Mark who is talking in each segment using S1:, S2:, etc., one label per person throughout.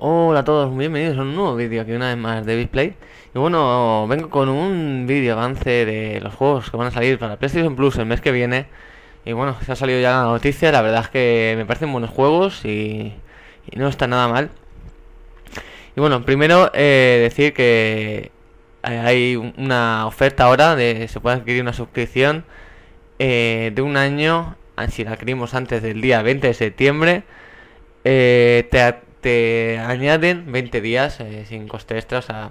S1: Hola a todos, bienvenidos a un nuevo vídeo aquí una vez más de Bitplay Y bueno, vengo con un vídeo avance de los juegos que van a salir para PlayStation Plus el mes que viene Y bueno, se ha salido ya la noticia, la verdad es que me parecen buenos juegos y, no está nada mal Y bueno, primero eh, decir que eh, hay una oferta ahora de se puede adquirir una suscripción eh, de un año si la adquirimos antes del día 20 de septiembre eh, te te añaden 20 días eh, sin coste extra, o sea,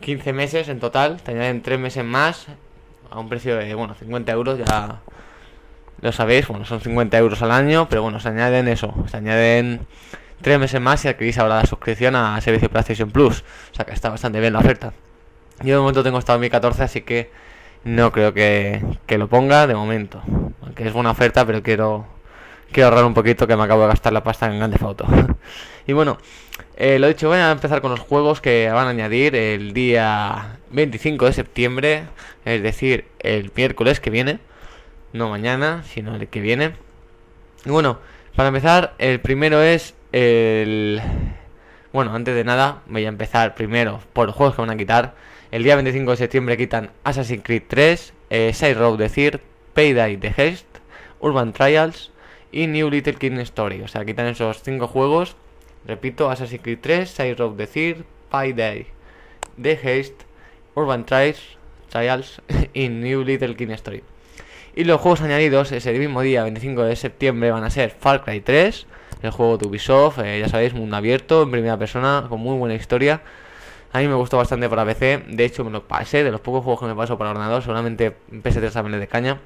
S1: 15 meses en total, te añaden 3 meses más a un precio de, bueno, 50 euros, ya lo sabéis, bueno, son 50 euros al año, pero bueno, se añaden eso, se añaden 3 meses más si adquirís ahora la suscripción a servicio PlayStation Plus, o sea que está bastante bien la oferta. Yo de momento tengo estado hasta 2014, así que no creo que lo ponga de momento, aunque es buena oferta, pero quiero quiero ahorrar un poquito que me acabo de gastar la pasta en Grande Foto. y bueno, eh, lo dicho, voy a empezar con los juegos que van a añadir el día 25 de septiembre, es decir, el miércoles que viene, no mañana, sino el que viene. Y bueno, para empezar, el primero es el... Bueno, antes de nada, voy a empezar primero por los juegos que van a quitar. El día 25 de septiembre quitan Assassin's Creed 3, eh, Side Road decir, Payday The Heist, Urban Trials, y New Little King Story. O sea, quitan esos cinco juegos. Repito, Assassin's Creed 3, Side of the Third, Day, The Haste, Urban Trials, Trials y New Little King Story. Y los juegos añadidos ese mismo día, 25 de septiembre, van a ser Far Cry 3, el juego de Ubisoft, eh, ya sabéis, mundo abierto, en primera persona, con muy buena historia. A mí me gustó bastante para PC, de hecho me lo pasé, de los pocos juegos que me paso para ordenador, seguramente PS3 también de caña.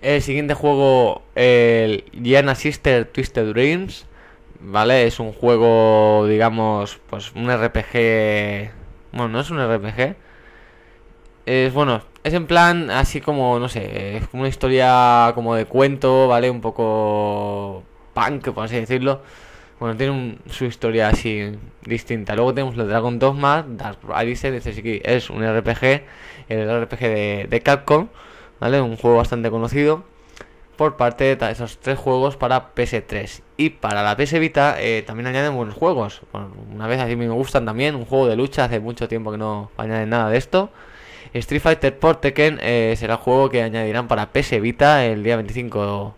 S1: El siguiente juego, el Diana Sister Twisted Dreams, ¿vale? Es un juego, digamos, pues un RPG... Bueno, no es un RPG. Es bueno, es en plan así como, no sé, es como una historia como de cuento, ¿vale? Un poco punk, por así decirlo. Bueno, tiene su historia así distinta. Luego tenemos los Dragon Dogma, Dark Vader, que es un RPG, el RPG de Capcom. Un juego bastante conocido por parte de esos tres juegos para PS3. Y para la PS Vita eh, también añaden buenos juegos. una vez así me gustan también, un juego de lucha, hace mucho tiempo que no añaden nada de esto. Street Fighter por Tekken eh, será el juego que añadirán para PS Vita el día 25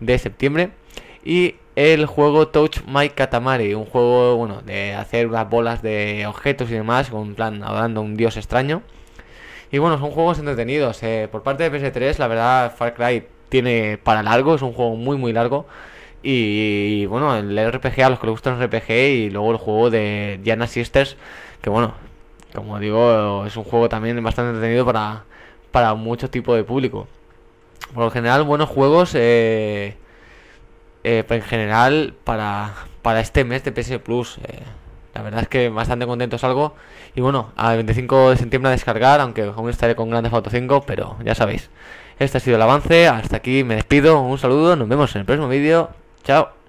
S1: de septiembre. Y el juego Touch My Katamari, un juego bueno de hacer unas bolas de objetos y demás, con un plan hablando un dios extraño. Y bueno, son juegos entretenidos. Eh, por parte de PS3, la verdad, Far Cry tiene para largo, es un juego muy, muy largo. Y, bueno, el RPG a los que les gustan RPG y luego el juego de Diana Sisters, que bueno, como digo, es un juego también bastante entretenido para, para mucho tipo de público. Por lo general, buenos juegos, eh, eh en general, para, para este mes de PS Plus. Eh, la verdad es que bastante contento salgo. Y bueno, al 25 de septiembre a descargar, aunque aún estaré con grandes fotos 5, pero ya sabéis. Este ha sido el avance, hasta aquí me despido, un saludo, nos vemos en el próximo vídeo. Chao.